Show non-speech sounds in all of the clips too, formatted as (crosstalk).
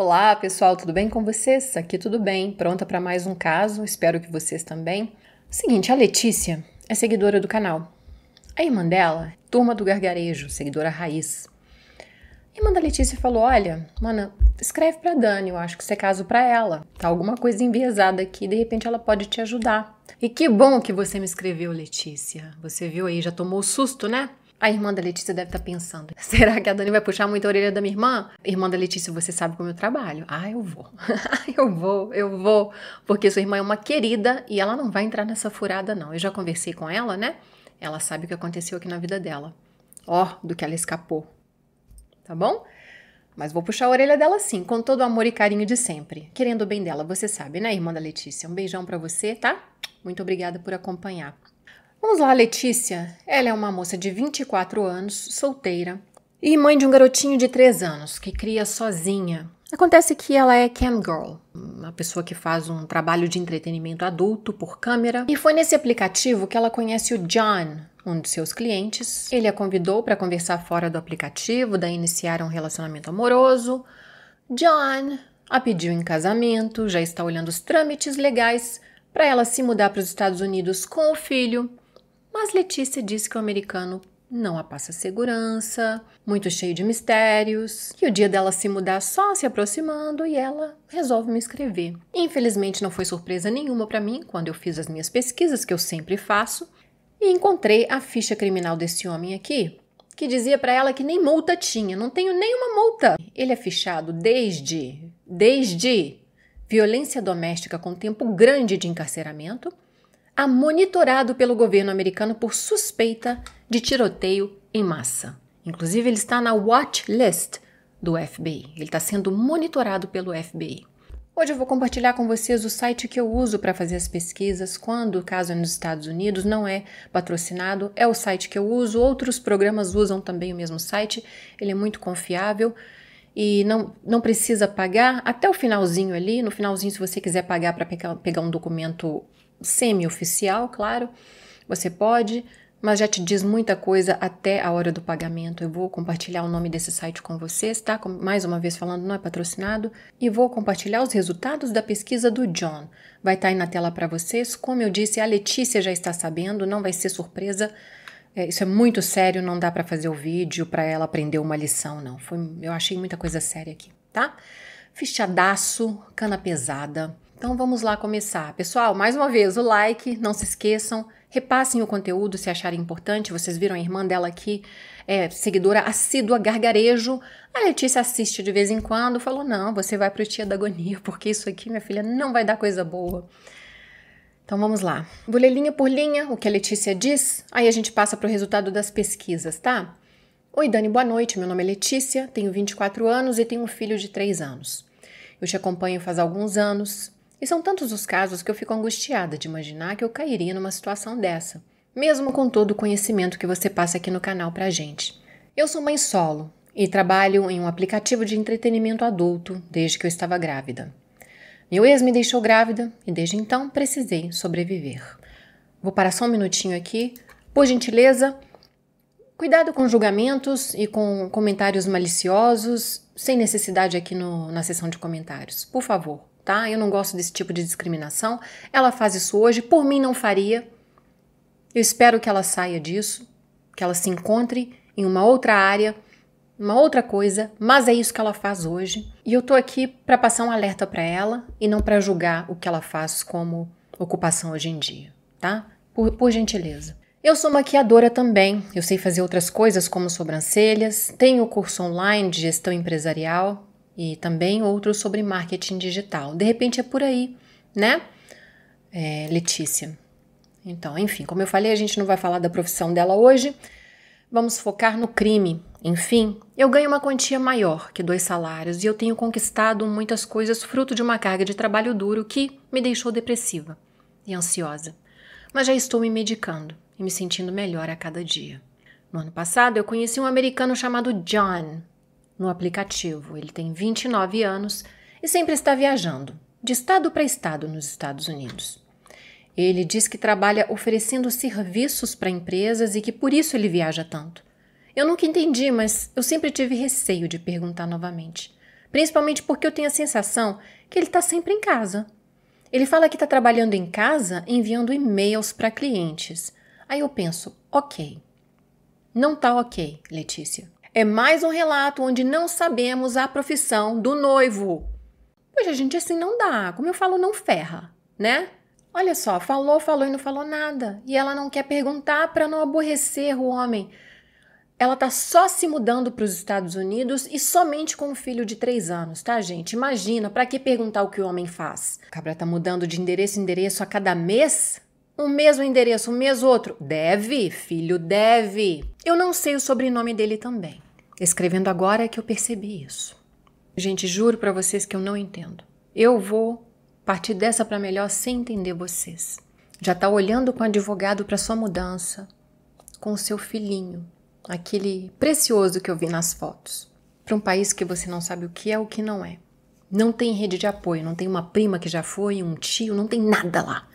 Olá, pessoal, tudo bem com vocês? Aqui tudo bem, pronta para mais um caso, espero que vocês também. Seguinte, a Letícia é seguidora do canal. A irmã dela, turma do gargarejo, seguidora raiz. A irmã da Letícia falou: Olha, mana, escreve para Dani, eu acho que isso é caso para ela. Tá alguma coisa enviesada aqui, de repente ela pode te ajudar. E que bom que você me escreveu, Letícia. Você viu aí, já tomou susto, né? A irmã da Letícia deve estar tá pensando: (laughs) será que a Dani vai puxar muito a orelha da minha irmã? Irmã da Letícia, você sabe como eu trabalho. Ah, eu vou. (laughs) eu vou, eu vou. Porque sua irmã é uma querida e ela não vai entrar nessa furada, não. Eu já conversei com ela, né? Ela sabe o que aconteceu aqui na vida dela. Ó, oh, do que ela escapou. Tá bom? Mas vou puxar a orelha dela sim, com todo o amor e carinho de sempre. Querendo o bem dela, você sabe, né, irmã da Letícia? Um beijão para você, tá? Muito obrigada por acompanhar. Vamos lá, Letícia. Ela é uma moça de 24 anos, solteira e mãe de um garotinho de 3 anos que cria sozinha. Acontece que ela é cam girl, uma pessoa que faz um trabalho de entretenimento adulto por câmera, e foi nesse aplicativo que ela conhece o John, um de seus clientes. Ele a convidou para conversar fora do aplicativo, daí iniciaram um relacionamento amoroso. John a pediu em casamento, já está olhando os trâmites legais para ela se mudar para os Estados Unidos com o filho mas Letícia disse que o americano não a passa segurança, muito cheio de mistérios, que o dia dela se mudar só se aproximando e ela resolve me escrever. Infelizmente não foi surpresa nenhuma para mim quando eu fiz as minhas pesquisas que eu sempre faço e encontrei a ficha criminal desse homem aqui, que dizia para ela que nem multa tinha, não tenho nenhuma multa. Ele é fichado desde desde violência doméstica com tempo grande de encarceramento a monitorado pelo governo americano por suspeita de tiroteio em massa. Inclusive, ele está na watch list do FBI. Ele está sendo monitorado pelo FBI. Hoje eu vou compartilhar com vocês o site que eu uso para fazer as pesquisas quando o caso é nos Estados Unidos, não é patrocinado, é o site que eu uso. Outros programas usam também o mesmo site, ele é muito confiável e não, não precisa pagar até o finalzinho ali. No finalzinho, se você quiser pagar para pegar, pegar um documento semi-oficial, claro, você pode, mas já te diz muita coisa até a hora do pagamento. Eu vou compartilhar o nome desse site com vocês, tá? Mais uma vez falando, não é patrocinado. E vou compartilhar os resultados da pesquisa do John. Vai estar tá aí na tela para vocês. Como eu disse, a Letícia já está sabendo, não vai ser surpresa. É, isso é muito sério, não dá para fazer o vídeo para ela aprender uma lição, não. Foi, eu achei muita coisa séria aqui, tá? Fechadaço, cana pesada. Então vamos lá começar. Pessoal, mais uma vez o like, não se esqueçam, repassem o conteúdo se acharem importante. Vocês viram a irmã dela aqui, é, seguidora assídua gargarejo. A Letícia assiste de vez em quando, falou: não, você vai para o Tia da Agonia, (laughs) porque isso aqui, minha filha, não vai dar coisa boa. Então vamos lá. Vou ler linha por linha o que a Letícia diz, aí a gente passa para o resultado das pesquisas, tá? Oi, Dani, boa noite. Meu nome é Letícia, tenho 24 anos e tenho um filho de 3 anos. Eu te acompanho faz alguns anos, e são tantos os casos que eu fico angustiada de imaginar que eu cairia numa situação dessa, mesmo com todo o conhecimento que você passa aqui no canal pra gente. Eu sou mãe solo e trabalho em um aplicativo de entretenimento adulto desde que eu estava grávida. Meu ex me deixou grávida e desde então precisei sobreviver. Vou parar só um minutinho aqui. Por gentileza, cuidado com julgamentos e com comentários maliciosos, sem necessidade aqui no, na seção de comentários, por favor tá? Eu não gosto desse tipo de discriminação. Ela faz isso hoje, por mim não faria. Eu espero que ela saia disso, que ela se encontre em uma outra área, uma outra coisa, mas é isso que ela faz hoje. E eu tô aqui para passar um alerta para ela e não para julgar o que ela faz como ocupação hoje em dia, tá? Por, por gentileza. Eu sou maquiadora também, eu sei fazer outras coisas como sobrancelhas, tenho curso online de gestão empresarial, e também outros sobre marketing digital. De repente é por aí, né, é, Letícia? Então, enfim, como eu falei, a gente não vai falar da profissão dela hoje. Vamos focar no crime. Enfim, eu ganho uma quantia maior que dois salários e eu tenho conquistado muitas coisas fruto de uma carga de trabalho duro que me deixou depressiva e ansiosa. Mas já estou me medicando e me sentindo melhor a cada dia. No ano passado, eu conheci um americano chamado John, no aplicativo. Ele tem 29 anos e sempre está viajando, de estado para estado nos Estados Unidos. Ele diz que trabalha oferecendo serviços para empresas e que por isso ele viaja tanto. Eu nunca entendi, mas eu sempre tive receio de perguntar novamente. Principalmente porque eu tenho a sensação que ele está sempre em casa. Ele fala que está trabalhando em casa enviando e-mails para clientes. Aí eu penso, ok. Não tá ok, Letícia. É mais um relato onde não sabemos a profissão do noivo. Poxa, gente, assim não dá. Como eu falo, não ferra, né? Olha só, falou, falou e não falou nada. E ela não quer perguntar para não aborrecer o homem. Ela tá só se mudando para os Estados Unidos e somente com um filho de três anos, tá, gente? Imagina, para que perguntar o que o homem faz? A cabra tá mudando de endereço em endereço a cada mês? Um mesmo endereço, um mês outro. Deve, filho, deve. Eu não sei o sobrenome dele também. Escrevendo agora é que eu percebi isso. Gente, juro para vocês que eu não entendo. Eu vou partir dessa para melhor sem entender vocês. Já está olhando com o advogado para sua mudança, com o seu filhinho, aquele precioso que eu vi nas fotos, para um país que você não sabe o que é o que não é. Não tem rede de apoio, não tem uma prima que já foi, um tio, não tem nada lá.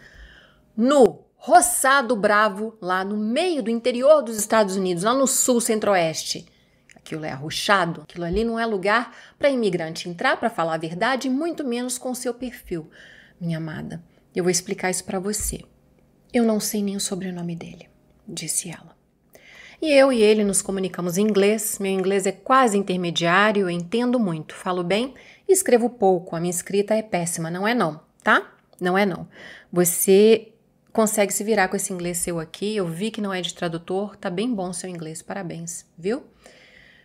No roçado bravo, lá no meio do interior dos Estados Unidos, lá no sul, centro-oeste aquilo é arrochado, aquilo ali não é lugar para imigrante entrar para falar a verdade, muito menos com seu perfil. Minha amada, eu vou explicar isso para você. Eu não sei nem o sobrenome dele, disse ela. E eu e ele nos comunicamos em inglês. Meu inglês é quase intermediário, eu entendo muito, falo bem e escrevo pouco. A minha escrita é péssima, não é não, tá? Não é não. Você consegue se virar com esse inglês seu aqui. Eu vi que não é de tradutor, tá bem bom seu inglês, parabéns, viu?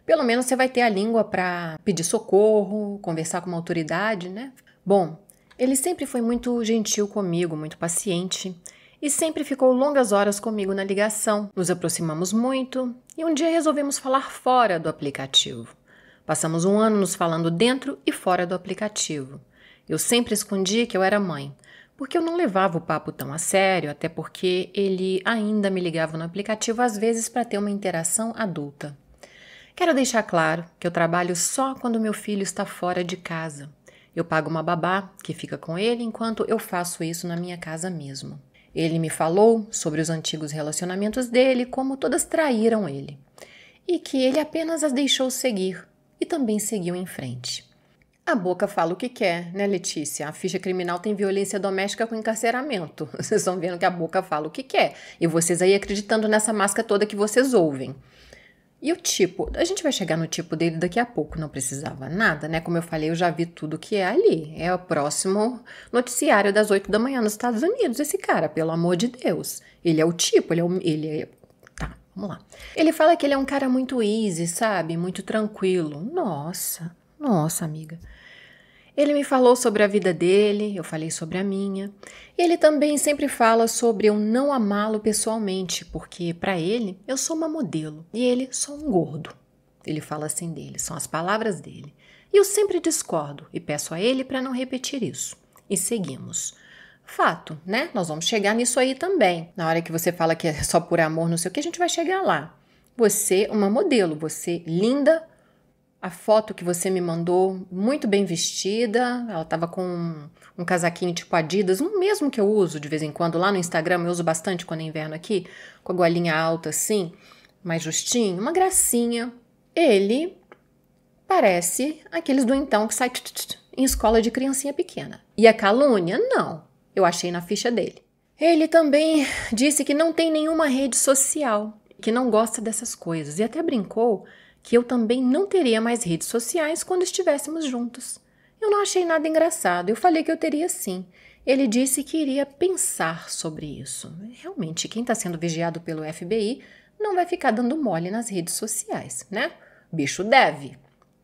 Pelo menos você vai ter a língua para pedir socorro, conversar com uma autoridade, né? Bom, ele sempre foi muito gentil comigo, muito paciente e sempre ficou longas horas comigo na ligação. Nos aproximamos muito e um dia resolvemos falar fora do aplicativo. Passamos um ano nos falando dentro e fora do aplicativo. Eu sempre escondi que eu era mãe, porque eu não levava o papo tão a sério, até porque ele ainda me ligava no aplicativo às vezes para ter uma interação adulta. Quero deixar claro que eu trabalho só quando meu filho está fora de casa. Eu pago uma babá que fica com ele enquanto eu faço isso na minha casa mesmo. Ele me falou sobre os antigos relacionamentos dele, como todas traíram ele, e que ele apenas as deixou seguir e também seguiu em frente. A boca fala o que quer, né, Letícia? A ficha criminal tem violência doméstica com encarceramento. (laughs) Vocês estão vendo que a boca fala o que quer. E vocês aí acreditando nessa máscara toda que vocês ouvem. E o tipo? A gente vai chegar no tipo dele daqui a pouco, não precisava nada, né? Como eu falei, eu já vi tudo que é ali. É o próximo noticiário das 8 da manhã nos Estados Unidos, esse cara, pelo amor de Deus. Ele é o tipo, ele é o. Ele é... Tá, vamos lá. Ele fala que ele é um cara muito easy, sabe? Muito tranquilo. Nossa, nossa, amiga. Ele me falou sobre a vida dele, eu falei sobre a minha. Ele também sempre fala sobre eu não amá-lo pessoalmente, porque para ele eu sou uma modelo e ele sou um gordo. Ele fala assim dele, são as palavras dele. E eu sempre discordo e peço a ele para não repetir isso. E seguimos. Fato, né? Nós vamos chegar nisso aí também. Na hora que você fala que é só por amor, não sei o que, a gente vai chegar lá. Você, uma modelo, você linda, a foto que você me mandou, muito bem vestida. Ela estava com um, casaquinho tipo Adidas, um mesmo que eu uso de vez em quando lá no Instagram, eu uso bastante quando é inverno aqui, com a golinha alta assim, mais justinho, uma gracinha. Ele parece aqueles do então que sai em escola de criancinha pequena. E a calúnia? Não. Eu achei na ficha dele. Ele também disse que não tem nenhuma rede social, que não gosta dessas coisas e até brincou que eu também não teria mais redes sociais quando estivéssemos juntos. Eu não achei nada engraçado, eu falei que eu teria sim. Ele disse que iria pensar sobre isso. Realmente, quem está sendo vigiado pelo FBI não vai ficar dando mole nas redes sociais, né? Bicho deve.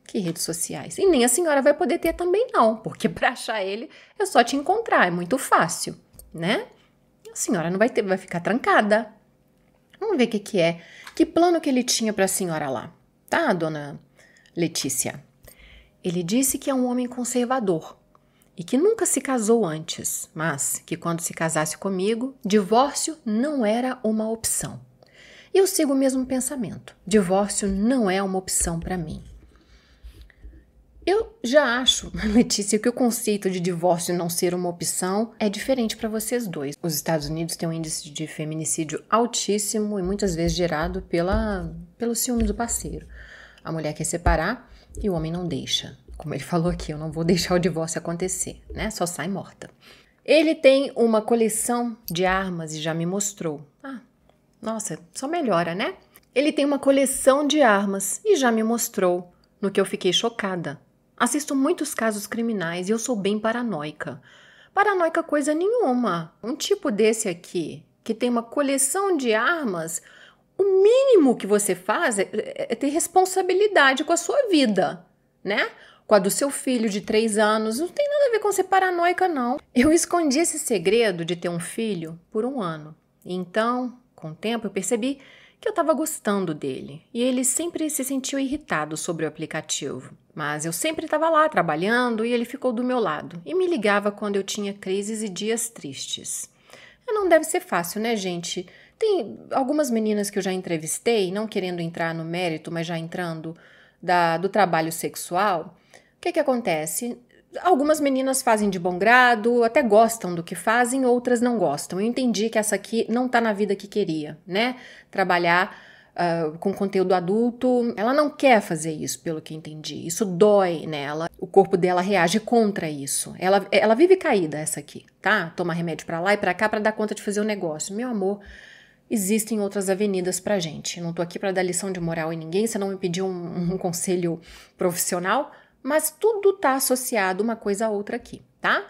Que redes sociais? E nem a senhora vai poder ter também, não, porque (laughs) para achar ele é só te encontrar, é muito fácil, né? A senhora não vai ter, vai ficar trancada. Vamos ver o que, que é. Que plano que ele tinha para a senhora lá? tá, dona Letícia? Ele disse que é um homem conservador e que nunca se casou antes, mas que quando se casasse comigo, divórcio não era uma opção. Eu sigo o mesmo pensamento. Divórcio não é uma opção para mim. Eu já acho, (laughs) Letícia, que o conceito de divórcio não ser uma opção é diferente para vocês dois. Os Estados Unidos têm um índice de feminicídio altíssimo e muitas vezes gerado pela, pelo ciúme do parceiro. A mulher quer separar e o homem não deixa. Como ele falou aqui, eu não vou (laughs) deixar o divórcio acontecer, né? Só sai morta. Ele tem uma coleção de armas e já me mostrou. Ah, nossa, só melhora, né? Ele tem uma coleção de armas e já me mostrou, no que eu fiquei chocada. Assisto muitos casos criminais e eu sou bem paranoica. Paranoica coisa nenhuma. Um tipo desse aqui, que tem uma coleção de armas, o mínimo que você faz é, é, é ter responsabilidade com a sua vida, né? Com a do seu filho de três anos. Não tem nada a ver com ser paranoica, não. Eu escondi esse segredo de ter um filho por um ano. Então, com o tempo, eu percebi que eu estava gostando dele e ele sempre se sentiu irritado sobre o aplicativo. Mas eu sempre estava lá trabalhando e ele ficou do meu lado e me ligava quando eu tinha crises e dias tristes. Não deve ser fácil, né, gente? Tem algumas meninas que eu já entrevistei, não querendo entrar no mérito, mas já entrando da, do trabalho sexual. O que, que acontece? Algumas meninas fazem de bom grado, até gostam do que fazem, outras não gostam. Eu entendi que essa aqui não tá na vida que queria, né? Trabalhar uh, com conteúdo adulto, ela não quer fazer isso, pelo que entendi. Isso dói nela, o corpo dela reage contra isso. Ela, ela vive caída, essa aqui, tá? Toma remédio para lá e para cá para dar conta de fazer o um negócio. Meu amor, existem outras avenidas pra gente. Não tô aqui para dar lição de moral em ninguém, você não me pediu um, um conselho profissional mas tudo está associado uma coisa a outra aqui, tá?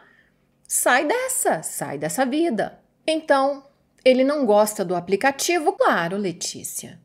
Sai dessa, sai dessa vida. Então, ele não gosta do aplicativo? Claro, Letícia.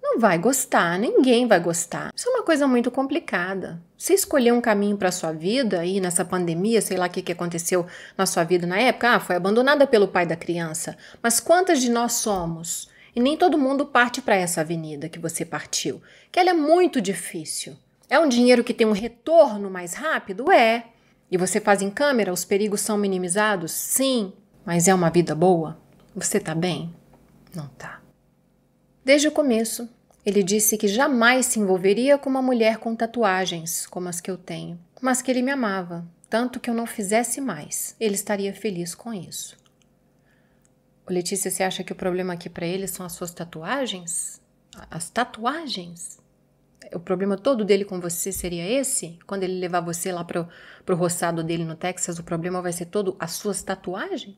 Não vai gostar, ninguém vai gostar. Isso é uma coisa muito complicada. Você escolher um caminho para sua vida aí nessa pandemia, sei lá o que, que aconteceu na sua vida na época, ah, foi abandonada pelo pai da criança. Mas quantas de nós somos? E nem todo mundo parte para essa avenida que você partiu, que ela é muito difícil. É um dinheiro que tem um retorno mais rápido? É. E você faz em câmera, os perigos são minimizados? Sim. Mas é uma vida boa? Você tá bem? Não tá. Desde o começo, ele disse que jamais se envolveria com uma mulher com tatuagens como as que eu tenho, mas que ele me amava, tanto que eu não fizesse mais. Ele estaria feliz com isso. O Letícia, você acha que o problema aqui para ele são as suas tatuagens? As tatuagens? o problema todo dele com você seria esse? Quando ele levar você lá pro, pro roçado dele no Texas, o problema vai ser todo as suas tatuagens?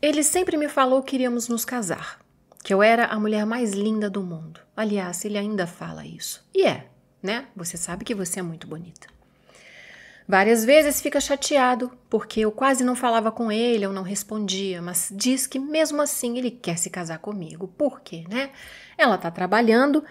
Ele sempre me falou que iríamos nos casar, que eu era a mulher mais linda do mundo. Aliás, ele ainda fala isso. E é, né? Você sabe que você é muito bonita. Várias vezes fica chateado, porque eu quase não falava com ele, eu não respondia, mas diz que mesmo assim ele quer se casar comigo. Por quê, né? Ela tá trabalhando,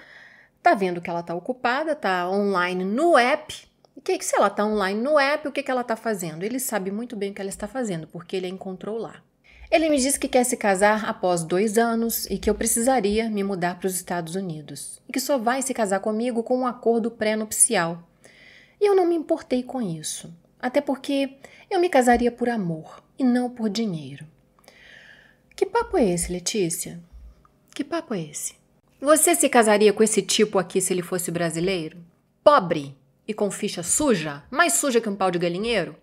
tá vendo que ela tá ocupada, tá online no app. E que, se ela tá online no app, o que, que ela tá fazendo? Ele sabe muito bem o que ela está fazendo, porque ele a encontrou lá. Ele me disse que quer se casar após dois anos e que eu precisaria me mudar para os Estados Unidos. E que só vai se casar comigo com um acordo pré-nupcial. E eu não me importei com isso. Até porque eu me casaria por amor e não por dinheiro. Que papo é esse, Letícia? Que papo é esse? Você se casaria com esse tipo aqui se ele fosse brasileiro? Pobre e com ficha suja? Mais suja que um pau de galinheiro?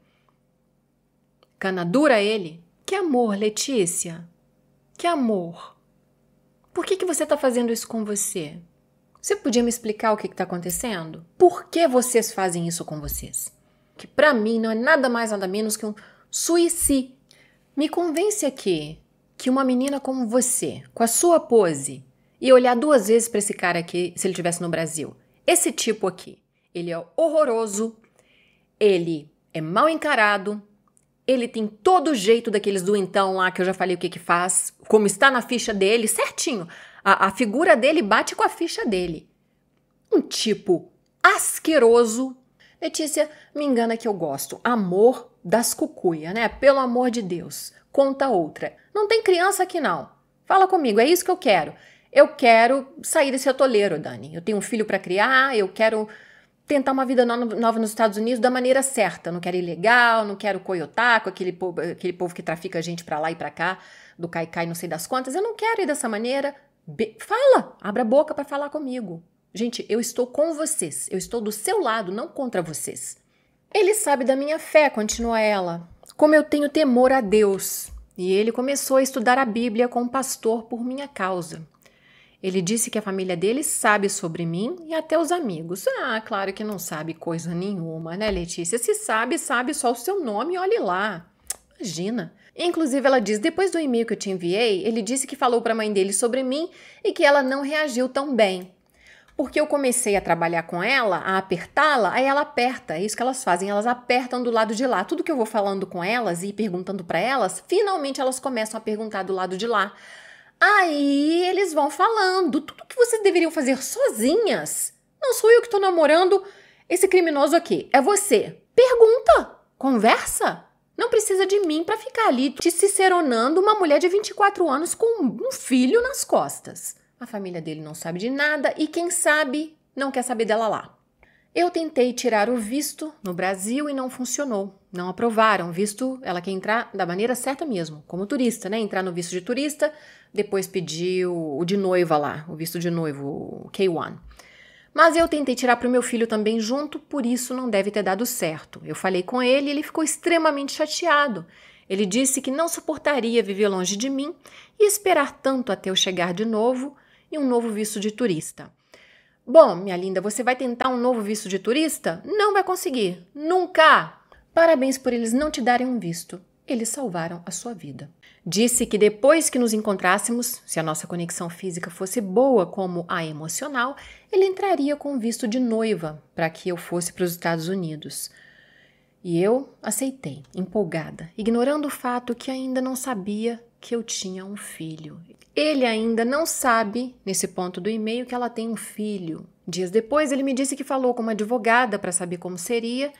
Canadura ele? Que amor, Letícia! Que amor! Por que, que você está fazendo isso com você? Você podia me explicar o que está acontecendo? Por que vocês fazem isso com vocês? Que para mim não é nada mais nada menos que um suicídio. Me convence aqui que uma menina como você, com a sua pose, e olhar duas vezes para esse cara aqui se ele estivesse no Brasil. Esse tipo aqui, ele é horroroso, ele é mal encarado, ele tem todo o jeito daqueles do então lá que eu já falei o que que faz, como está na ficha dele, certinho. A, a figura dele bate com a ficha dele. Um tipo asqueroso. Letícia, me engana que eu gosto. Amor das cucuia, né? Pelo amor de Deus. Conta outra. Não tem criança aqui não. Fala comigo, é isso que eu quero. Eu quero sair desse atoleiro, Dani. Eu tenho um filho para criar, eu quero tentar uma vida nova nos Estados Unidos da maneira certa. Não quero ilegal, não quero coiotaco, aquele povo, aquele povo que trafica a gente para lá e para cá, do caicai, não sei das quantas. Eu não quero ir dessa maneira. Be Fala, abra a boca para falar comigo. Gente, eu estou com vocês, eu estou do seu lado, não contra vocês. Ele sabe da minha fé, continua ela, como eu tenho temor a Deus. E ele começou a estudar a Bíblia com o pastor por minha causa. Ele disse que a família dele sabe sobre mim e até os amigos. Ah, claro que não sabe coisa nenhuma, né, Letícia? Se sabe, sabe só o seu nome olhe lá. Imagina. Inclusive, ela diz: depois do e-mail que eu te enviei, ele disse que falou para a mãe dele sobre mim e que ela não reagiu tão bem. Porque eu comecei a trabalhar com ela, a apertá-la, aí ela aperta. É isso que elas fazem, elas apertam do lado de lá. Tudo que eu vou falando com elas e perguntando para elas, finalmente elas começam a perguntar do lado de lá. Aí eles vão falando tudo que vocês deveriam fazer sozinhas. Não sou eu que estou namorando esse criminoso aqui, é você. Pergunta, conversa. Não precisa de mim para ficar ali te ciceronando uma mulher de 24 anos com um filho nas costas. A família dele não sabe de nada e quem sabe não quer saber dela lá. Eu tentei tirar o visto no Brasil e não funcionou. Não aprovaram, visto ela quer entrar da maneira certa mesmo, como turista, né? Entrar no visto de turista, depois pedi o, o de noiva lá, o visto de noivo, o K1. Mas eu tentei tirar para o meu filho também junto, por isso não deve ter dado certo. Eu falei com ele e ele ficou extremamente chateado. Ele disse que não suportaria viver longe de mim e esperar tanto até eu chegar de novo e um novo visto de turista. Bom, minha linda, você vai tentar um novo visto de turista? Não vai conseguir. Nunca! Parabéns por eles não te darem um visto. Eles salvaram a sua vida. Disse que depois que nos encontrássemos, se a nossa conexão física fosse boa como a emocional, ele entraria com visto de noiva para que eu fosse para os Estados Unidos. E eu aceitei, empolgada, ignorando o fato que ainda não sabia que eu tinha um filho. Ele ainda não sabe, nesse ponto do e-mail, que ela tem um filho. Dias depois, ele me disse que falou com uma advogada para saber como seria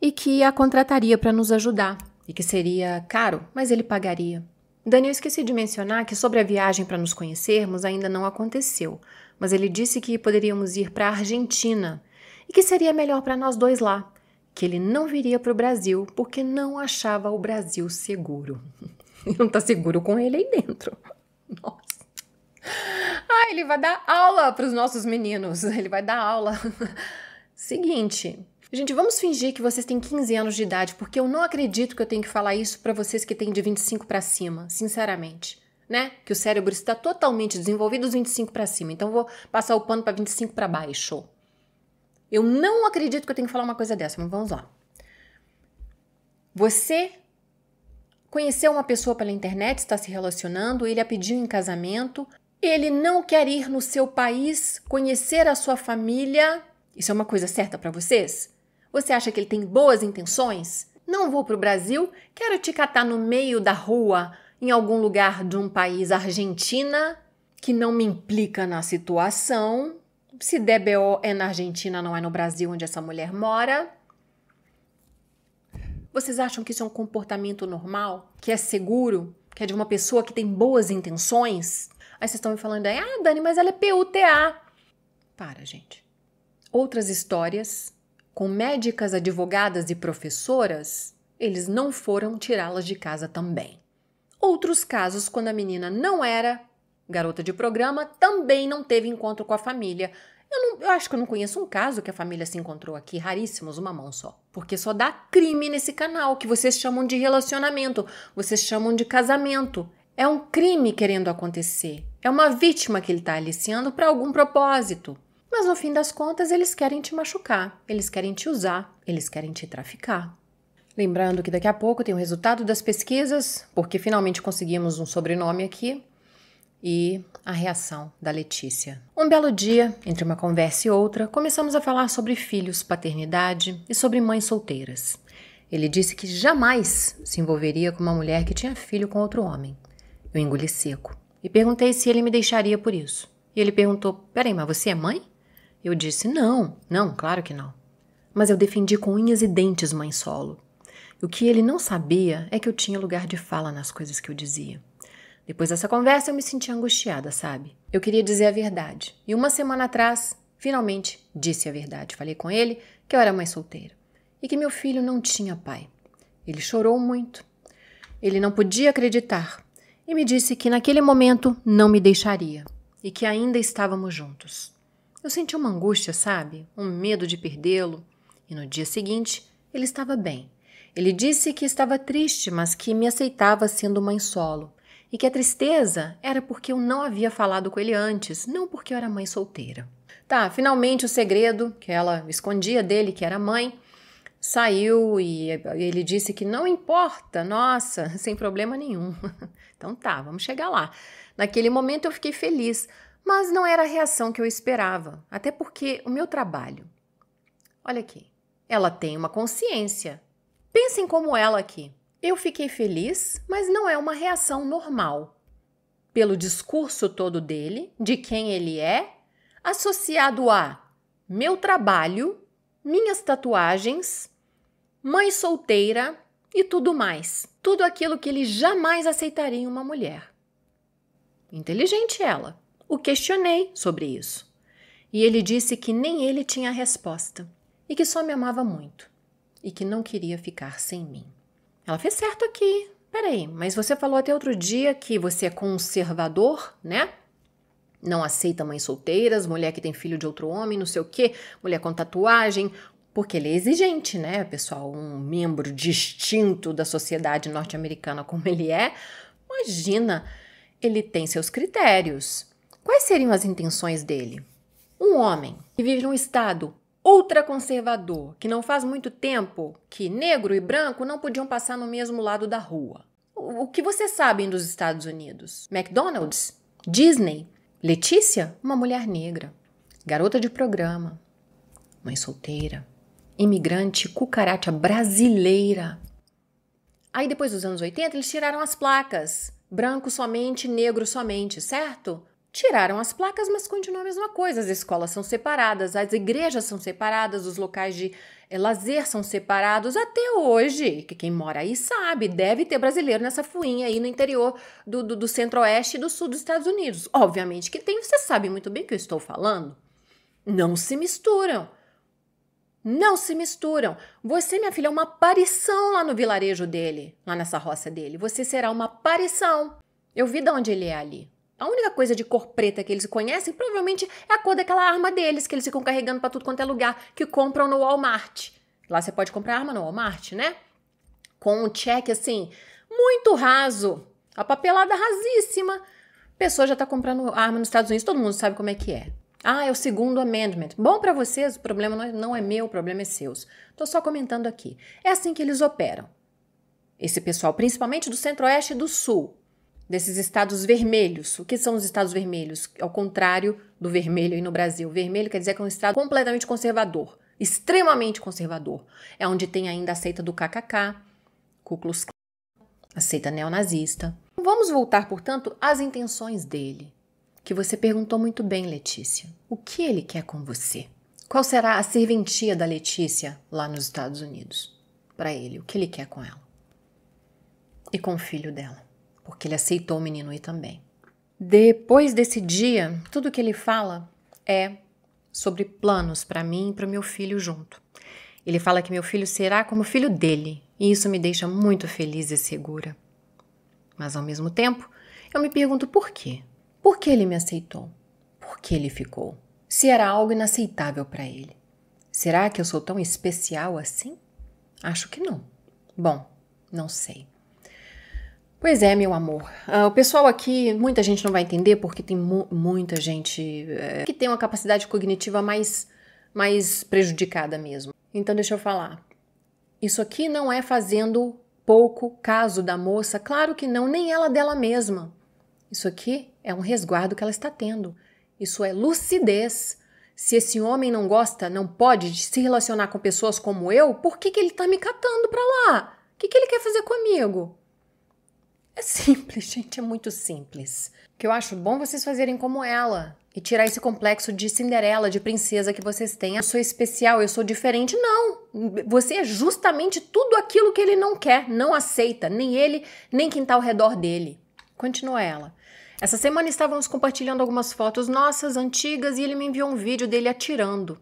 e que a contrataria para nos ajudar e que seria caro, mas ele pagaria. Daniel, esqueci de mencionar que sobre a viagem para nos conhecermos ainda não aconteceu, mas ele disse que poderíamos ir para a Argentina e que seria melhor para nós dois lá, que ele não viria para o Brasil porque não achava o Brasil seguro. (laughs) não está seguro com ele aí dentro. Nossa. Ah, ele vai dar aula para os nossos meninos. Ele vai dar aula. (laughs) Seguinte, Gente, vamos fingir que vocês têm 15 anos de idade, porque eu não acredito que eu tenho que falar isso para vocês que têm de 25 para cima, sinceramente. Né? Que o cérebro está totalmente desenvolvido dos 25 para cima. Então vou passar o pano para 25 para baixo. Eu não acredito que eu tenho que falar uma coisa dessa, mas vamos lá. Você conheceu uma pessoa pela internet, está se relacionando, ele a pediu em casamento, ele não quer ir no seu país conhecer a sua família. Isso é uma coisa certa para vocês? Você acha que ele tem boas intenções? Não vou para o Brasil, quero te catar no meio da rua, em algum lugar de um país Argentina, que não me implica na situação. Se DBO é na Argentina, não é no Brasil onde essa mulher mora. Vocês acham que isso é um comportamento normal? Que é seguro? Que é de uma pessoa que tem boas intenções? Aí vocês estão me falando, ah, Dani, mas ela é PUTA. Para, gente. Outras histórias com médicas, advogadas e professoras, eles não foram tirá-las de casa também. Outros casos, quando a menina não era garota de programa, também não teve encontro com a família. Eu, não, eu, acho que eu não conheço um caso que a família se encontrou aqui, raríssimos, uma mão só. Porque só dá crime nesse canal, que vocês chamam de relacionamento, vocês chamam de casamento. É um crime querendo acontecer. É uma vítima que ele está aliciando para algum propósito. Mas no fim das contas, eles querem te machucar, eles querem te usar, eles querem te traficar. Lembrando que daqui a pouco tem o resultado das pesquisas, porque finalmente conseguimos um sobrenome aqui, e a reação da Letícia. Um belo dia, entre uma conversa e outra, começamos a falar sobre filhos, paternidade e sobre mães solteiras. Ele disse que jamais se envolveria com uma mulher que tinha filho com outro homem. Eu engoli seco e perguntei se ele me deixaria por isso. E ele perguntou: Peraí, mas você é mãe? Eu disse: Não, não, claro que não. Mas eu defendi com unhas e dentes Mãe Solo. O que ele não sabia é que eu tinha lugar de fala nas coisas que eu dizia. Depois dessa conversa, eu me senti angustiada, sabe? Eu queria dizer a verdade. E uma semana atrás, finalmente disse a verdade. Falei com ele que eu era mãe solteira e que meu filho não tinha pai. Ele chorou muito. Ele não podia acreditar e me disse que naquele momento não me deixaria e que ainda estávamos juntos. Eu senti uma angústia, sabe? Um medo de perdê-lo. E no dia seguinte, ele estava bem. Ele disse que estava triste, mas que me aceitava sendo mãe solo. E que a tristeza era porque eu não havia falado com ele antes, não porque eu era mãe solteira. Tá, finalmente o segredo que ela escondia dele, que era mãe, saiu e ele disse que não importa, nossa, (laughs) sem problema nenhum. (laughs) Então tá, vamos chegar lá. Naquele momento eu fiquei feliz, mas não era a reação que eu esperava, até porque o meu trabalho. Olha aqui, ela tem uma consciência. Pensem como ela aqui. Eu fiquei feliz, mas não é uma reação normal. Pelo discurso todo dele, de quem ele é, associado a meu trabalho, minhas tatuagens, mãe solteira e tudo mais. Tudo aquilo que ele jamais aceitaria em uma mulher. Inteligente ela. O questionei sobre isso. E ele disse que nem ele tinha resposta e que só me amava muito e que não queria ficar sem mim. Ela fez certo aqui. Peraí, mas você falou até outro dia que você é conservador, né? Não aceita mães solteiras, mulher que tem filho de outro homem, não sei o quê, mulher com tatuagem, porque ele é exigente, né, pessoal? Um membro distinto da sociedade norte-americana como ele é. Imagina, ele tem seus critérios. Quais seriam as intenções dele? Um homem que vive num estado ultraconservador, que não faz muito tempo que negro e branco não podiam passar no mesmo lado da rua. O que vocês sabem dos Estados Unidos? McDonald's? Disney? Letícia? Uma mulher negra. Garota de programa. Mãe solteira. Imigrante cucaracha brasileira. Aí depois dos anos 80 eles tiraram as placas. Branco somente, negro somente, certo? Tiraram as placas, mas continua a mesma coisa. As escolas são separadas, as igrejas são separadas, os locais de é, lazer são separados até hoje. Que quem mora aí sabe, deve ter brasileiro nessa fuinha aí no interior do, do, do centro-oeste e do sul dos Estados Unidos. Obviamente que tem, você sabe muito bem o que eu estou falando. Não se misturam. Não se misturam. Você, minha filha, é uma aparição lá no vilarejo dele, lá nessa roça dele. Você será uma aparição. Eu vi de onde ele é ali. A única coisa de cor preta que eles conhecem provavelmente é a cor daquela arma deles que eles ficam carregando para tudo quanto é lugar, que compram no Walmart. Lá você pode comprar arma no Walmart, né? Com um cheque assim, muito raso, a papelada rasíssima. A pessoa já tá comprando arma nos Estados Unidos, todo mundo sabe como é que é. Ah, é o segundo amendment. Bom para vocês, o problema é, não é meu, o problema é seus. Tô só comentando aqui. É assim que eles operam. Esse pessoal, principalmente do Centro-Oeste e do Sul, desses estados vermelhos. O que são os estados vermelhos? Ao contrário do vermelho aí no Brasil. vermelho quer dizer que é um estado completamente conservador, extremamente conservador. É onde tem ainda a seita do KKK, Ku Klux Klan, a seita neonazista. Vamos voltar, portanto, às intenções dele, que você perguntou muito bem, Letícia. O que ele quer com você? Qual será a serventia da Letícia lá nos Estados Unidos? Para ele, o que ele quer com ela? E com o filho dela? porque ele aceitou o menino ir também. Depois desse dia, tudo que ele fala é sobre planos para mim e para o meu filho junto. Ele fala que meu filho será como filho dele, e isso me deixa muito feliz e segura. Mas ao mesmo tempo, eu me pergunto por quê? Por que ele me aceitou? Por que ele ficou? Se era algo inaceitável para ele. Será que eu sou tão especial assim? Acho que não. Bom, não sei. Pois é, meu amor. Uh, o pessoal aqui, muita gente não vai entender porque tem mu muita gente eh, que tem uma capacidade cognitiva mais, mais prejudicada mesmo. Então, deixa eu falar. Isso aqui não é fazendo pouco caso da moça, claro que não, nem ela dela mesma. Isso aqui é um resguardo que ela está tendo. Isso é lucidez. Se esse homem não gosta, não pode se relacionar com pessoas como eu, por que, que ele está me catando para lá? O que, que ele quer fazer comigo? É simples, (laughs) gente, é muito simples. O que eu acho bom vocês fazerem como ela e tirar esse complexo de Cinderela, de princesa que vocês têm. Eu sou especial, eu sou diferente. Não! Você é justamente tudo aquilo que ele não quer, não aceita, nem ele, nem quem tá ao redor dele. Continua ela. Essa semana estávamos compartilhando algumas fotos nossas antigas e ele me enviou um vídeo dele atirando.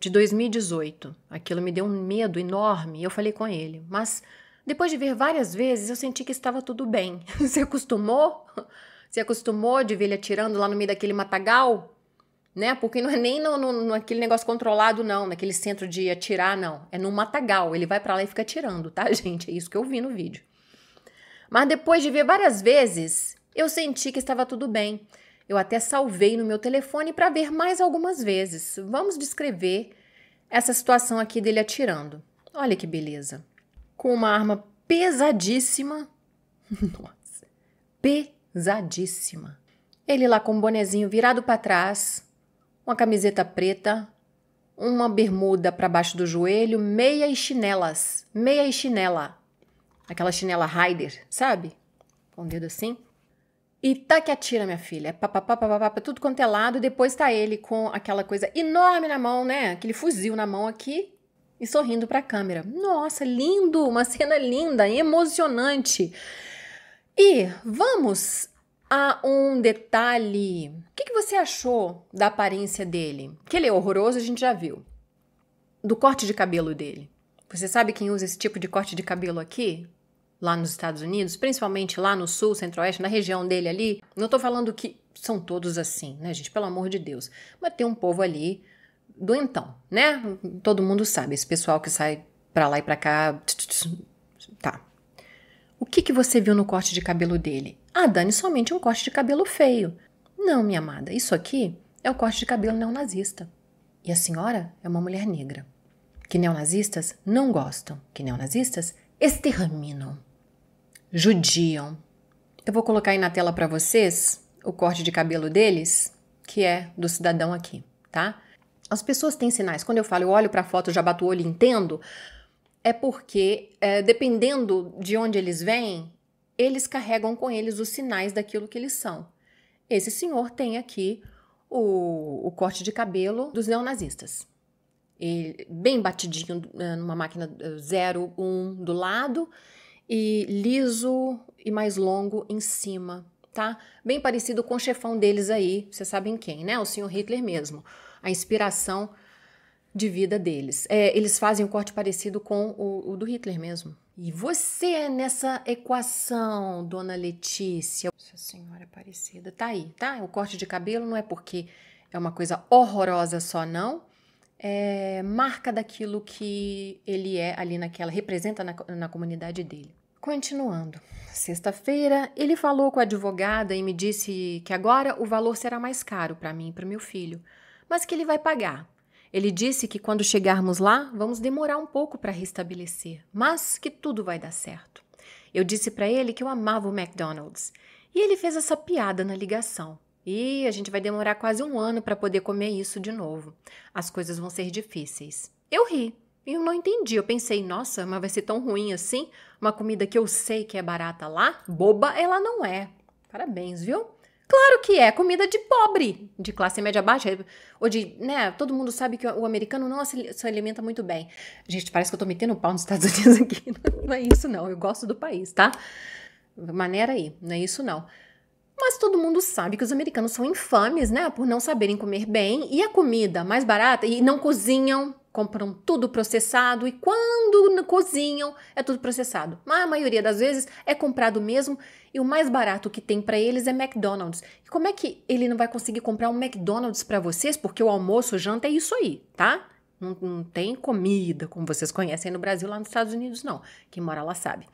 De 2018. Aquilo me deu um medo enorme e eu falei com ele, mas depois de ver várias vezes, eu senti que estava tudo bem. Você (laughs) acostumou? Você acostumou de ver ele atirando lá no meio daquele matagal? Né? Porque não é nem no, no, naquele negócio controlado, não, naquele centro de atirar, não. É no matagal. Ele vai para lá e fica atirando, tá, (laughs) gente? É isso que eu vi no vídeo. Mas depois de ver várias vezes, eu senti que estava tudo bem. Eu até salvei no meu telefone para ver mais algumas vezes. Vamos descrever essa situação aqui dele atirando. Olha que beleza com uma arma pesadíssima. (laughs) Nossa, pesadíssima. Ele lá com um bonezinho virado para trás, uma camiseta preta, uma bermuda para baixo do joelho, meia e chinelas, meia e chinela. Aquela chinela Raider, sabe? Com o dedo assim. E tá que atira, minha filha. É papapapapapapa, tudo quanto é lado. E depois tá ele com aquela coisa enorme na mão, né? Aquele fuzil na mão aqui e sorrindo para a câmera. Nossa, lindo! Uma cena linda, emocionante. E vamos a um detalhe. O que, que você achou da aparência dele? Que ele é horroroso, a gente já viu. Do corte de cabelo dele. Você sabe quem usa esse tipo de corte de cabelo aqui? lá nos Estados Unidos, principalmente lá no sul, centro-oeste, na região dele ali. Não estou falando que são todos assim, né, gente? Pelo amor de Deus. Mas tem um povo ali doentão, né? Todo mundo sabe, esse pessoal que sai pra lá e pra cá. Tá. O que, que você viu no corte de cabelo dele? Ah, Dani, somente um corte de cabelo feio. Não, minha amada, isso aqui é o corte de cabelo neonazista. E a senhora é uma mulher negra. Que neonazistas não gostam, que neonazistas exterminam, judiam. Eu vou colocar aí na tela para vocês o corte de cabelo deles, que é do cidadão aqui, tá? As pessoas têm sinais. Quando eu falo, eu olho para a foto, já bato o olho e entendo, é porque, é, dependendo de onde eles vêm, eles carregam com eles os sinais daquilo que eles são. Esse senhor tem aqui o, o corte de cabelo dos neonazistas. Ele, bem batidinho é, numa máquina 01 é, um, do lado e liso e mais longo em cima, tá? Bem parecido com o chefão deles aí, vocês sabem quem, né? O senhor Hitler mesmo a inspiração de vida deles. É, eles fazem um corte parecido com o, o do Hitler mesmo. E você é nessa equação, dona Letícia? Nossa senhora é parecida, tá aí, tá? O corte de cabelo não é porque é uma coisa horrorosa só, não. É marca daquilo que ele é ali naquela, representa na, na comunidade dele. Continuando, sexta-feira ele falou com a advogada e me disse que agora o valor será mais caro para mim e para meu filho mas que ele vai pagar. Ele disse que quando chegarmos lá, vamos demorar um pouco para restabelecer, mas que tudo vai dar certo. Eu disse para ele que eu amava o McDonald's e ele fez essa piada na ligação. E a gente vai demorar quase um ano para poder comer isso de novo. As coisas vão ser difíceis. Eu ri. Eu não entendi. Eu pensei, nossa, mas vai ser tão ruim assim? Uma comida que eu sei que é barata lá? Boba ela não é. Parabéns, viu? Claro que é, comida de pobre, de classe média baixa, ou de, né, todo mundo sabe que o americano não se alimenta muito bem. Gente, parece que eu tô metendo o pau nos Estados (laughs) Unidos aqui, não é isso não, eu gosto do país, tá? Maneira aí, não é isso não. Mas todo mundo sabe que os americanos são infames, né, por não saberem comer bem, e a comida mais barata, e não cozinham, compram tudo processado e quando cozinham é tudo processado. Mas a maioria das vezes é comprado mesmo e o mais barato que tem para eles é McDonald's. E como é que ele não vai conseguir comprar um McDonald's para vocês? Porque o almoço, o janta é isso aí, tá? Não, não, tem comida, como vocês conhecem no Brasil, lá nos Estados Unidos, não. Quem mora lá sabe.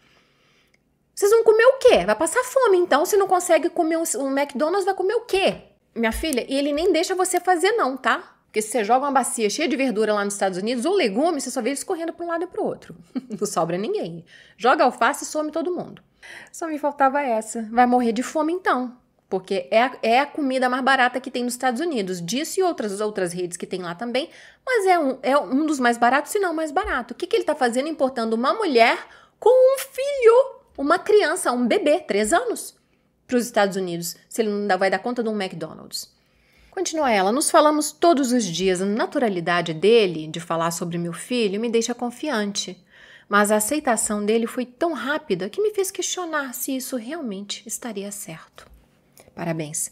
Vocês vão comer o quê? Vai passar fome, então. Se não consegue comer um, um McDonald's, vai comer o quê? Minha filha, e ele nem deixa você fazer, não, tá? Porque se você joga uma bacia cheia de verdura lá nos Estados Unidos, ou legumes, você só vê eles correndo para um lado e para o outro. (laughs) não sobra ninguém. Joga alface e some todo mundo. Só me faltava essa. Vai morrer de fome então. Porque é a, é a comida mais barata que tem nos Estados Unidos. Disso e outras outras redes que tem lá também. Mas é um, é um dos mais baratos, se não mais barato. O que, que ele está fazendo importando uma mulher com um filho? Uma criança, um bebê, três anos, para os Estados Unidos, se ele não vai dar conta de um McDonald's. Continua ela, nos falamos todos os dias. A naturalidade dele de falar sobre meu filho me deixa confiante mas a aceitação dele foi tão rápida que me fez questionar se isso realmente estaria certo. Parabéns.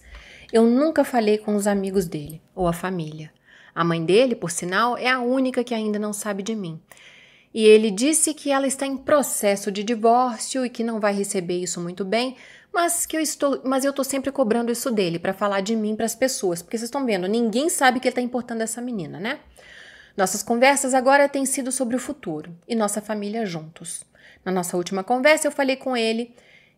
Eu nunca falei com os amigos dele ou a família. A mãe dele, por sinal, é a única que ainda não sabe de mim. E ele disse que ela está em processo de divórcio e que não vai receber isso muito bem, mas que eu estou, mas eu estou sempre cobrando isso dele para falar de mim para as pessoas, porque vocês estão vendo, ninguém sabe que ele está importando essa menina, né? Nossas conversas agora têm sido sobre o futuro e nossa família juntos. Na nossa última conversa, eu falei com ele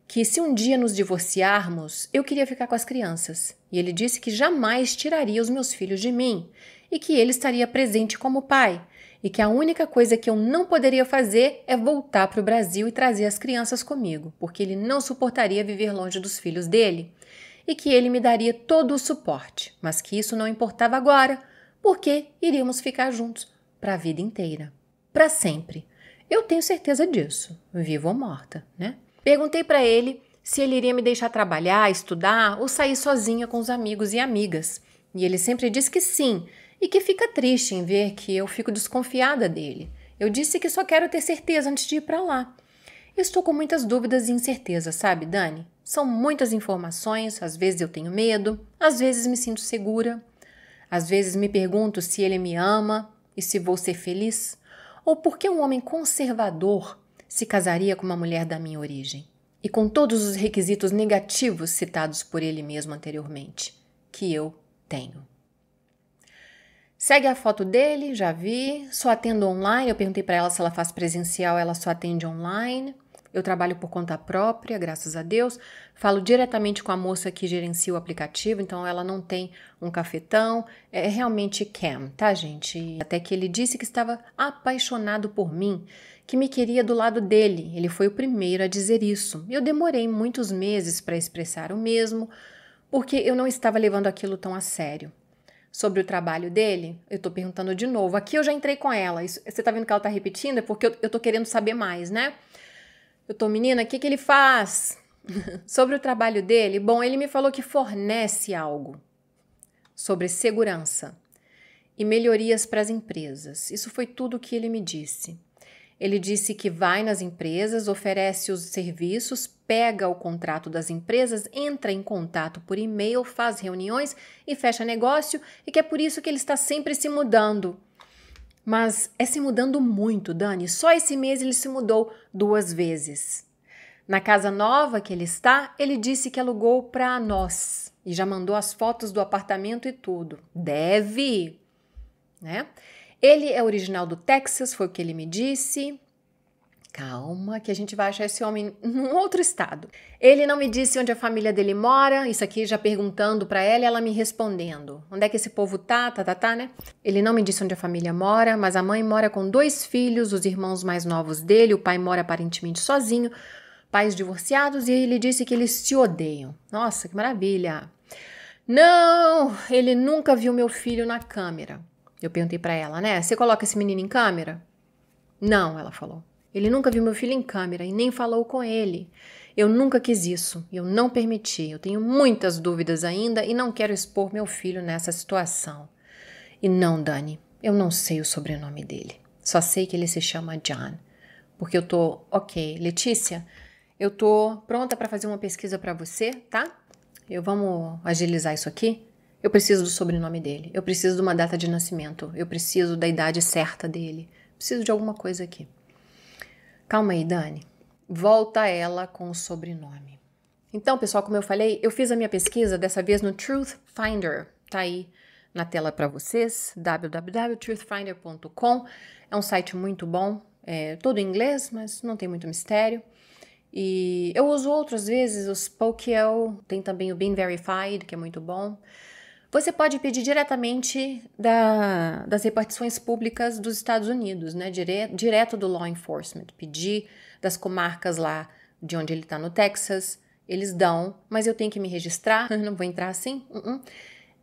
que se um dia nos divorciarmos, eu queria ficar com as crianças. E ele disse que jamais tiraria os meus filhos de mim e que ele estaria presente como pai e que a única coisa que eu não poderia fazer é voltar para o Brasil e trazer as crianças comigo, porque ele não suportaria viver longe dos filhos dele e que ele me daria todo o suporte, mas que isso não importava agora, porque iríamos ficar juntos para a vida inteira, para sempre. Eu tenho certeza disso, viva ou morta, né? Perguntei para ele se ele iria me deixar trabalhar, estudar ou sair sozinha com os amigos e amigas. E ele sempre diz que sim e que fica triste em ver que eu fico desconfiada dele. Eu disse que só quero ter certeza antes de ir para lá. Estou com muitas dúvidas e incertezas, sabe, Dani? São muitas informações, às vezes eu tenho medo, às vezes me sinto segura. Às vezes me pergunto se ele me ama e se vou ser feliz, ou por que um homem conservador se casaria com uma mulher da minha origem e com todos os requisitos negativos citados por ele mesmo anteriormente, que eu tenho. Segue a foto dele, já vi. Só atendo online. Eu perguntei para ela se ela faz presencial, ela só atende online. Eu trabalho por conta própria, graças a Deus. Falo diretamente com a moça que gerencia o aplicativo, então ela não tem um cafetão. É realmente Cam, tá, gente? Até que ele disse que estava apaixonado por mim, que me queria do lado dele. Ele foi o primeiro a dizer isso. Eu demorei muitos meses para expressar o mesmo, porque eu não estava levando aquilo tão a sério. Sobre o trabalho dele, eu tô perguntando de novo. Aqui eu já entrei com ela. Isso, você tá vendo que ela tá repetindo? É porque eu, eu tô querendo saber mais, né? Eu tô, menina, o que, que ele faz? (laughs) Sobre o trabalho dele, bom, ele me falou que fornece algo sobre segurança e melhorias para as empresas. Isso foi tudo o que ele me disse. Ele disse que vai nas empresas, oferece os serviços, pega o contrato das empresas, entra em contato por e-mail, faz reuniões e fecha negócio, e que é por isso que ele está sempre se mudando. Mas é se mudando muito, Dani. Só esse mês ele se mudou duas vezes. Na casa nova que ele está, ele disse que alugou para nós e já mandou as fotos do apartamento e tudo. Deve, né? Ele é original do Texas, foi o que ele me disse calma, que a gente vai achar esse homem num outro estado. Ele não me disse onde a família dele mora, isso aqui já perguntando para ela, ela me respondendo. Onde é que esse povo tá, tá, tá, tá, né? Ele não me disse onde a família mora, mas a mãe mora com dois filhos, os irmãos mais novos dele, o pai mora aparentemente sozinho, pais divorciados, e ele disse que eles se odeiam. Nossa, que maravilha! Não, ele nunca viu meu filho na câmera. Eu perguntei para ela, né? Você coloca esse menino em câmera? Não, ela falou. Ele nunca viu meu filho em câmera e nem falou com ele. Eu nunca quis isso, eu não permiti. Eu tenho muitas dúvidas ainda e não quero expor meu filho nessa situação. E não, Dani, eu não sei o sobrenome dele. Só sei que ele se chama John. Porque eu tô, ok, Letícia, eu tô pronta para fazer uma pesquisa para você, tá? Eu vamos agilizar isso aqui. Eu preciso do sobrenome dele. Eu preciso de uma data de nascimento. Eu preciso da idade certa dele. Preciso de alguma coisa aqui. Calma aí, Dani. Volta ela com o sobrenome. Então, pessoal, como eu falei, eu fiz a minha pesquisa dessa vez no Truth Finder. Tá aí na tela para vocês, www.truthfinder.com. É um site muito bom, é todo em inglês, mas não tem muito mistério. E eu uso outras vezes o Spokeo, tem também o Being Verified, que é muito bom. Você pode pedir diretamente da, das repartições públicas dos Estados Unidos, né? Dire, direto do law enforcement, pedir das comarcas lá de onde ele está no Texas, eles dão, mas eu tenho que me registrar, (laughs) não vou entrar assim. Uh -uh.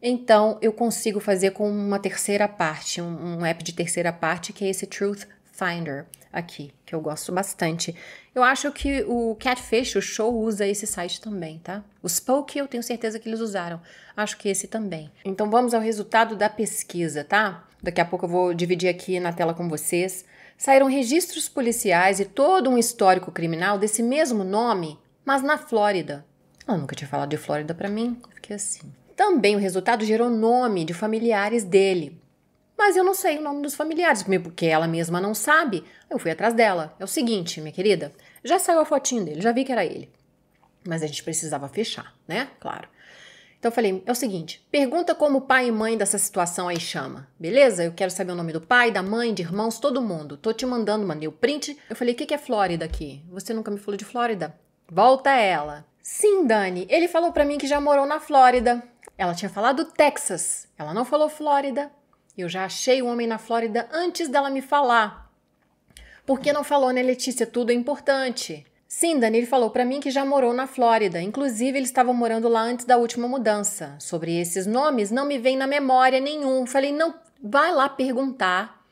Então eu consigo fazer com uma terceira parte, um, um app de terceira parte que é esse Truth Finder aqui, que eu gosto bastante. Eu acho que o Catfish, o show, usa esse site também, tá? O Spoke eu tenho certeza que eles usaram. Acho que esse também. Então vamos ao resultado da pesquisa, tá? Daqui a pouco eu vou dividir aqui na tela com vocês. Saíram registros policiais e todo um histórico criminal desse mesmo nome, mas na Flórida. Eu nunca tinha falado de Flórida para mim, eu fiquei assim. Também o resultado gerou nome de familiares dele mas eu não sei o nome dos familiares, porque ela mesma não sabe. Eu fui atrás dela. É o seguinte, minha querida, já saiu a fotinho dele, já vi que era ele. Mas a gente precisava fechar, né? Claro. Então eu falei, é o seguinte, pergunta como pai e mãe dessa situação aí chama, beleza? Eu quero saber o nome do pai, da mãe, de irmãos, todo mundo. Tô te mandando, mandei o print. Eu falei, o que, que é Flórida aqui? Você nunca me falou de Flórida? Volta ela. Sim, Dani, ele falou para mim que já morou na Flórida. Ela tinha falado Texas. Ela não falou Flórida. Eu já achei o um homem na Flórida antes dela me falar. Por que não falou, né, Letícia? Tudo é importante. Sim, Danilo falou para mim que já morou na Flórida. Inclusive, eles estavam morando lá antes da última mudança. Sobre esses nomes, não me vem na memória nenhum. Falei, não, vai lá perguntar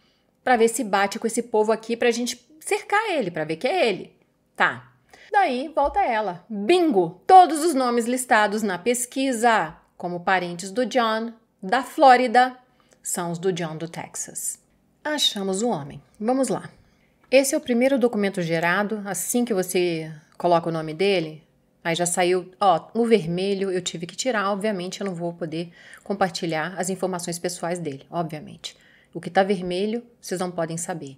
para ver se bate com esse povo aqui pra gente cercar ele, para ver que é ele. Tá. Daí volta ela. Bingo! Todos os nomes listados na pesquisa, como parentes do John, da Flórida, são os do John do Texas. Achamos o homem. Vamos lá. Esse é o primeiro documento gerado, assim que você coloca o nome dele, aí já saiu, ó, o vermelho eu tive que tirar, obviamente eu não vou poder compartilhar as informações pessoais dele, obviamente. O que tá vermelho, vocês não podem saber.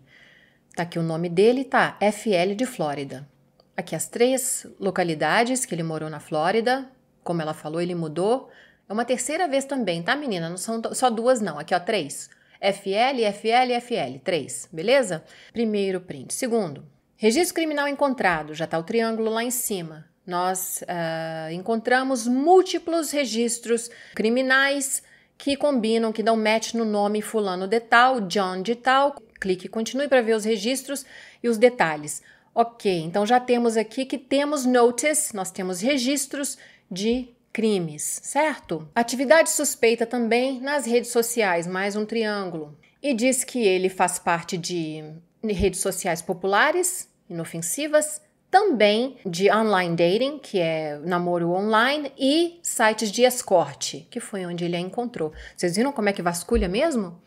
Tá aqui o nome dele, tá FL de Flórida. Aqui as três localidades que ele morou na Flórida, como ela falou, ele mudou é uma terceira vez também, tá, menina? Não são só duas, não. Aqui, ó, três. FL, FL, FL. Três, beleza? Primeiro print. Segundo, registro criminal encontrado. Já tá o triângulo lá em cima. Nós uh, encontramos múltiplos registros criminais que combinam, que dão match no nome fulano de tal, John de tal. Clique continue para ver os registros e os detalhes. Ok, então já temos aqui que temos notice, nós temos registros de crimes, certo? Atividade suspeita também nas redes sociais, mais um triângulo. E diz que ele faz parte de redes sociais populares, inofensivas, também de online dating, que é namoro online, e sites de escorte, que foi onde ele a encontrou. Vocês viram como é que vasculha mesmo?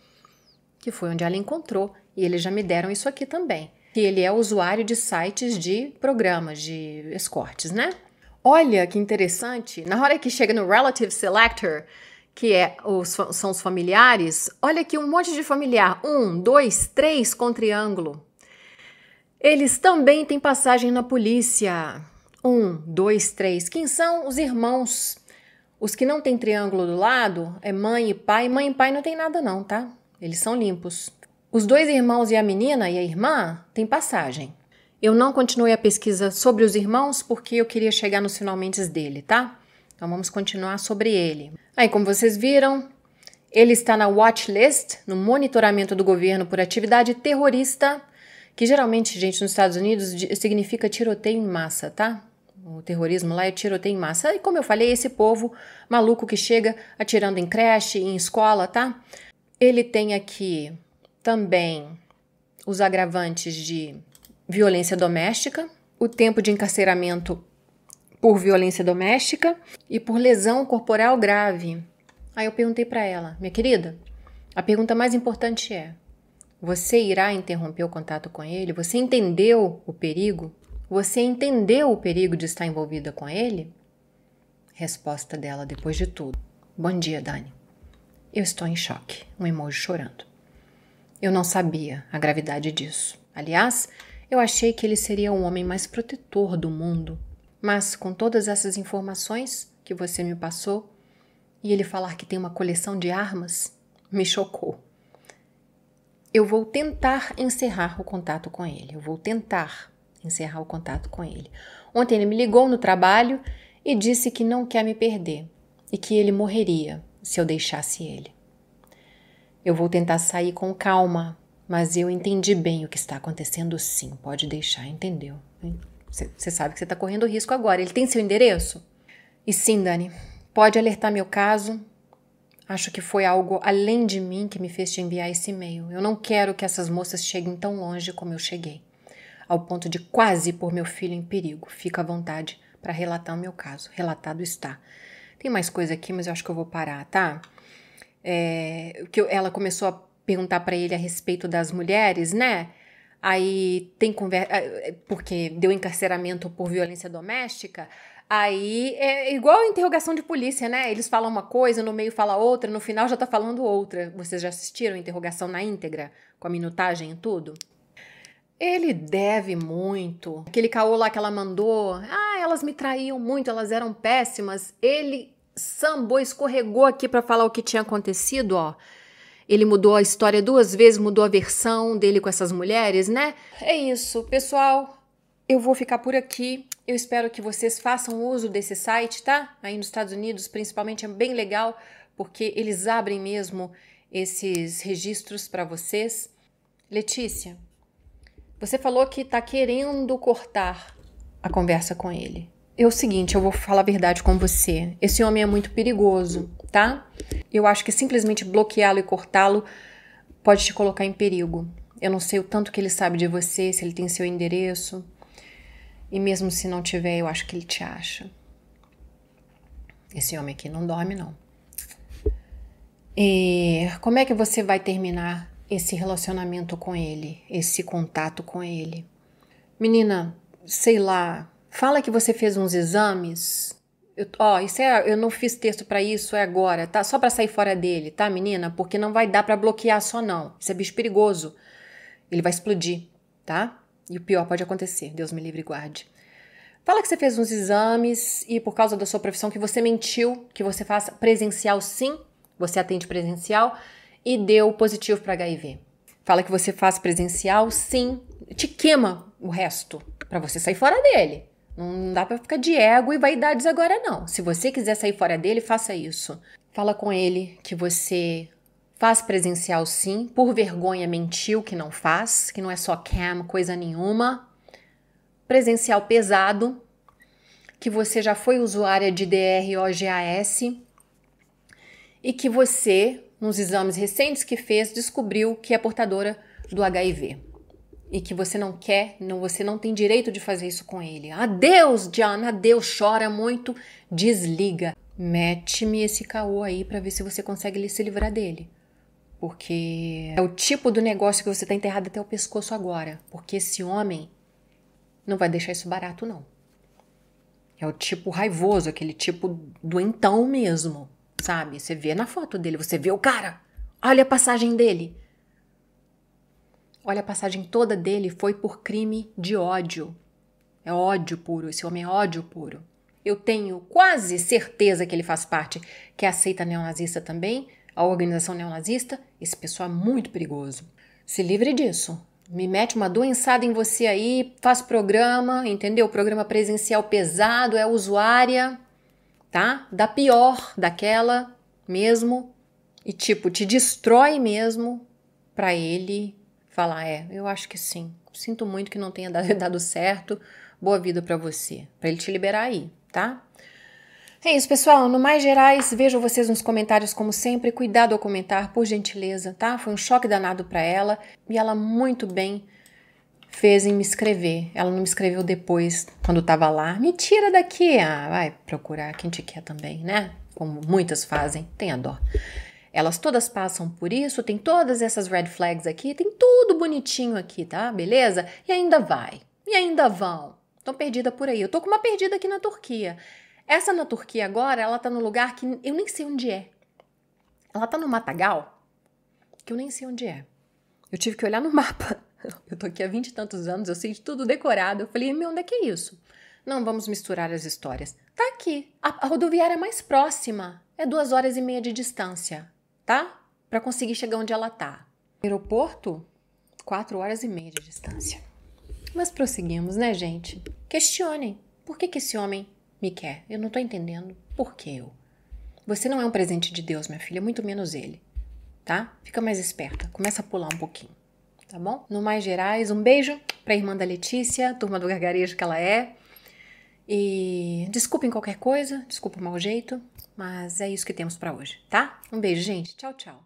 Que foi onde ela encontrou, e eles já me deram isso aqui também. Que ele é usuário de sites de programas de escortes, né? Olha que interessante. Na hora que chega no Relative Selector, que é os, são os familiares, olha aqui um monte de familiar. Um, dois, três com triângulo. Eles também têm passagem na polícia. Um, dois, três. Quem são os irmãos? Os que não têm triângulo do lado é mãe e pai. Mãe e pai não tem nada, não, tá? Eles são limpos. Os dois irmãos e a menina e a irmã têm passagem. Eu não continuei a pesquisa sobre os irmãos porque eu queria chegar nos finalmente dele, tá? Então vamos continuar sobre ele. Aí, como vocês viram, ele está na watch list, no monitoramento do governo por atividade terrorista, que geralmente, gente, nos Estados Unidos significa tiroteio em massa, tá? O terrorismo lá é tiroteio em massa. E como eu falei, esse povo maluco que chega atirando em creche, em escola, tá? Ele tem aqui também os agravantes de violência doméstica, o tempo de encarceramento por violência doméstica e por lesão corporal grave. Aí eu perguntei para ela, minha querida, a pergunta mais importante é: você irá interromper o contato com ele? Você entendeu o perigo? Você entendeu o perigo de estar envolvida com ele? Resposta dela depois de tudo. Bom dia, Dani. Eu estou em choque. Um emoji chorando. Eu não sabia a gravidade disso. Aliás, eu achei que ele seria o homem mais protetor do mundo, mas com todas essas informações que você me passou e ele falar que tem uma coleção de armas, me chocou. Eu vou tentar encerrar o contato com ele. Eu vou tentar encerrar o contato com ele. Ontem ele me ligou no trabalho e disse que não quer me perder e que ele morreria se eu deixasse ele. Eu vou tentar sair com calma, mas eu entendi bem o que está acontecendo, sim. Pode deixar, entendeu? Você sabe que você está correndo risco agora. Ele tem seu endereço? E sim, Dani, pode alertar meu caso. Acho que foi algo além de mim que me fez te enviar esse e-mail. Eu não quero que essas moças cheguem tão longe como eu cheguei, ao ponto de quase pôr meu filho em perigo. Fica à vontade para relatar o meu caso. Relatado está. Tem mais coisa aqui, mas eu acho que eu vou parar, tá? É, que ela começou a perguntar para ele a respeito das mulheres, né? Aí tem conversa. Ah, eh, porque deu encarceramento por violência doméstica. Aí é igual a interrogação de polícia, né? Eles falam uma coisa, no meio fala outra, no final já tá falando outra. Vocês já assistiram a interrogação na íntegra, com a minutagem e tudo? Ele deve muito. Aquele caô lá que ela mandou. Ah, elas me traíam muito, elas eram péssimas. Ele sambou, escorregou aqui para falar o que tinha acontecido, ó. Ele mudou a história duas vezes, mudou a versão dele com essas mulheres, né? É isso, pessoal. Eu vou ficar por aqui. Eu espero que vocês façam uso desse site, tá? Aí nos Estados Unidos, principalmente, é bem legal, porque eles abrem mesmo esses registros para vocês. Letícia, você falou que tá querendo cortar a conversa com ele. É o seguinte, eu vou falar a verdade com você. Esse homem é muito perigoso tá? Eu acho que simplesmente bloqueá-lo e cortá-lo pode te colocar em perigo. Eu não sei o tanto que ele sabe de você, se ele tem seu endereço. E mesmo se não tiver, eu acho que ele te acha. Esse homem aqui não dorme, não. E como é que você vai terminar esse relacionamento com ele, esse contato com ele? Menina, sei lá, fala que você fez uns exames eu, ó, isso é, eu não fiz texto para isso, é agora, tá? Só para sair fora dele, tá, menina? Porque não vai dar para bloquear só não. Isso é bicho perigoso. Ele vai explodir, tá? E o pior pode acontecer. Deus me livre e guarde. Fala que você fez uns exames e por causa da sua profissão que você mentiu, que você faz presencial sim, você atende presencial e deu positivo para HIV. Fala que você faz presencial sim, te queima o resto para você sair fora dele. Não dá para ficar de ego e vaidades agora, não. Se você quiser sair fora dele, faça isso. Fala com ele que você faz presencial sim, por vergonha mentiu que não faz, que não é só cam, coisa nenhuma. Presencial pesado, que você já foi usuária de DROGAS e que você, nos exames recentes que fez, descobriu que é portadora do HIV e que você não quer, não, você não tem direito de fazer isso com ele. Adeus, ah, John, adeus, chora muito, desliga. Mete-me esse caô aí para ver se você consegue se livrar dele. Porque é o tipo do negócio que você tá enterrado até o pescoço agora. Porque esse homem não vai deixar isso barato, não. É o tipo raivoso, aquele tipo doentão mesmo, sabe? Você vê na foto dele, você vê o cara, olha a passagem dele. Olha, a passagem toda dele foi por crime de ódio. É ódio puro, esse homem é ódio puro. Eu tenho quase certeza que ele faz parte, que é aceita neonazista também, a organização neonazista. Esse pessoal é muito perigoso. Se livre disso. Me mete uma doençada em você aí, faz programa, entendeu? Programa presencial pesado, é usuária, tá? Da pior, daquela mesmo. E tipo, te destrói mesmo para ele falar: é, eu acho que sim. Sinto muito que não tenha (laughs) dado certo. Boa vida para você. Para ele te liberar aí, tá? É isso, pessoal. No mais gerais, vejo vocês nos comentários como sempre. Cuidado ao comentar, por gentileza, tá? Foi um choque danado para ela e ela muito bem fez em me escrever. Ela não me escreveu depois, quando tava lá. Me tira daqui! Ah, vai procurar quem te quer também, né? Como muitas fazem. Tenha dó. Elas todas passam por isso, tem todas essas red flags aqui, tem tudo bonitinho aqui, tá? Beleza? E ainda vai. E ainda vão. Estou perdida por aí. Eu tô com uma perdida aqui na Turquia. Essa na Turquia agora, ela tá no lugar que eu nem sei onde é. Ela tá no matagal que eu nem sei onde é. Eu tive que olhar no (laughs) mapa. Eu tô aqui há vinte e tantos anos, eu sei de tudo decorado. Eu falei, meu, onde é que é isso? Não vamos misturar as histórias. Tá aqui. A, a rodoviária mais próxima é duas horas e meia de distância tá? Para conseguir chegar onde ela tá. Aeroporto, quatro horas e meia de distância. Mas prosseguimos, né, gente? Questionem. Por que, que esse homem me quer? Eu não tô entendendo. Por que eu? Você não é um presente de Deus, minha filha, muito menos ele, tá? Fica mais esperta, começa a pular um pouquinho, tá bom? No mais gerais, um beijo pra irmã da Letícia, turma do gargarejo que ela é. E desculpem qualquer coisa, desculpa o mau jeito, mas é isso que temos para hoje, tá? Um beijo, gente. Tchau, tchau.